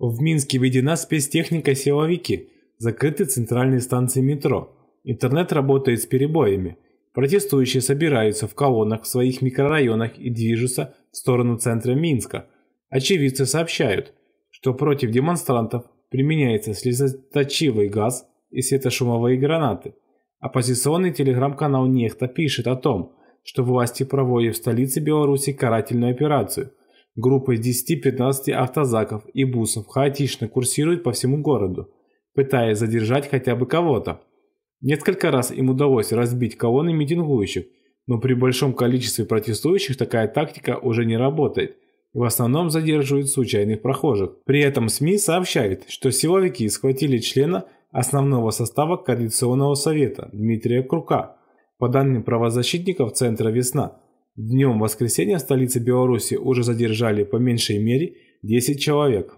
В Минске введена спецтехника силовики, закрыты центральные станции метро. Интернет работает с перебоями. Протестующие собираются в колоннах в своих микрорайонах и движутся в сторону центра Минска. Очевидцы сообщают, что против демонстрантов применяется слезоточивый газ и светошумовые гранаты. Оппозиционный телеграм-канал «Нехта» пишет о том, что власти проводят в столице Беларуси карательную операцию – группа из 10-15 автозаков и бусов хаотично курсирует по всему городу, пытаясь задержать хотя бы кого-то. Несколько раз им удалось разбить колонны митингующих, но при большом количестве протестующих такая тактика уже не работает и в основном задерживают случайных прохожих. При этом СМИ сообщают, что силовики схватили члена основного состава Координационного совета Дмитрия Крука. По данным правозащитников Центра «Весна», Днем воскресенья в столице Беларуси уже задержали по меньшей мере 10 человек.